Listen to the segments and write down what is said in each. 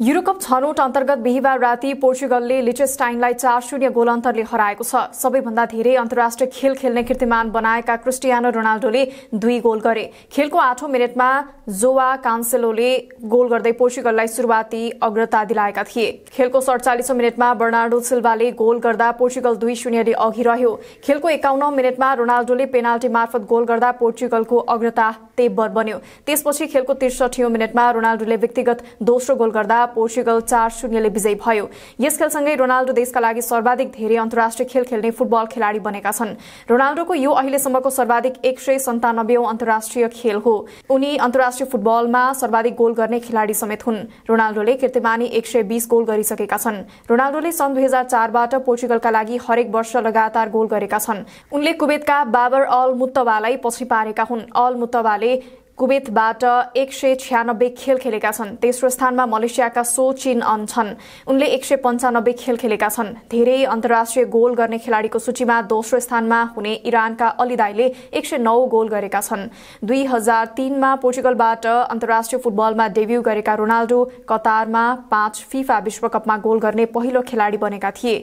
Euro Cup छनौट अन्तर्गत बिहिबार राति पोर्चुगलले लिचेस्टाइनलाई चार शून्य गोल अन्तरले हराएको छ सबैभन्दा धेरै अन्तर्राष्ट्रिय खेल खेल्ने कीर्तिमान बनाएका क्रिस्टियानो रोनाल्डोले दुई गोल गरे खेलको आठौं मिनटमा जोवा कान्सेलोले गोल गर्दै पोर्चुगललाई सुरुवाती अग्रता दिलाएका थिए खेलको सडचालिसौं मिनटमा बर्नार्डो सिल्भाले गोल गर्दा पोर्चुगल दुई शून्यले अघि रह्यो खेलको एकाउन्नौ मिनटमा रोनाल्डोले पेनाल्टी मार्फत गोल गर्दा पोर्चुगलको अग्रता तेब्बर बन्यो त्यसपछि खेलको त्रिसठी मिनटमा रोनाल्डोले व्यक्तिगत दोस्रो गोल गर्दा खेल्दा पोर्चुगल चार शून्यले विजयी भयो यस खेलसँगै रोनाल्डो देशका लागि सर्वाधिक धेरै अन्तर्राष्ट्रिय खेल खेल्ने फुटबल खेलाड़ी बनेका छन् रोनाल्डोको यो अहिलेसम्मको सर्वाधिक एक सय सन्तानब्बे अन्तर्राष्ट्रिय खेल हो उनी अन्तर्राष्ट्रिय फुटबलमा सर्वाधिक गोल गर्ने खेलाड़ी समेत हुन् रोनाल्डोले कीर्तिमानी एक सय बीस गोल गरिसकेका छन् रोनाल्डोले सन् दुई हजार चारबाट पोर्चुगलका लागि हरेक वर्ष लगातार गोल गरेका छन् उनले कुवेतका बाबर अल मुत्तवालाई पछि पारेका हुन् अल मुत्तवाले कुवेतबाट एक सय छ्यानब्बे खेल खेलेका छन् तेस्रो स्थानमा मलेसियाका सो चिन अन छन् उनले एक सय पन्चानब्बे खेल खेलेका छन् धेरै अन्तर्राष्ट्रिय गोल गर्ने खेलाडीको सूचीमा दोस्रो स्थानमा हुने इरानका अलिदाईले एक सय नौ गोल गरेका छन् दुई हजार तीनमा पोर्चुगलबाट अन्तर्राष्ट्रिय फुटबलमा डेब्यू गरेका रोनाल्डो कतारमा पाँच फिफा विश्वकपमा गोल गर्ने पहिलो खेलाडी बनेका थिए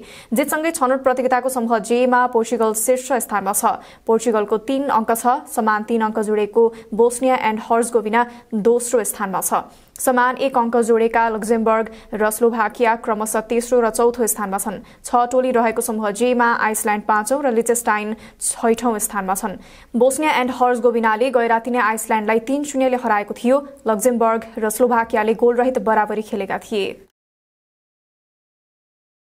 जेसँगै छनौट प्रतियोगिताको समूह जेमा पोर्चुगल शीर्ष स्थानमा छ पोर्चुगलको तीन अङ्क छ समान तीन अङ्क जोडेको बोस्निया एन्ड हर्जगोविना दोस्रो स्थानमा छ समान एक अङ्क जोडेका लक्जेमबर्ग र स्लोभाकिया क्रमशः तेस्रो र चौथो स्थानमा छन् छ टोली रहेको समूह जेमा आइसल्याण्ड पाँचौँ र लिचेस्टाइन छैठौं स्थानमा छन् बोस्निया एण्ड हर्ज गोविनाले गैराती नै आइसल्याण्डलाई तीन शून्यले हराएको थियो लक्जेमबर्ग र स्लोभाकियाले गोलरहित बराबरी खेलेका थिए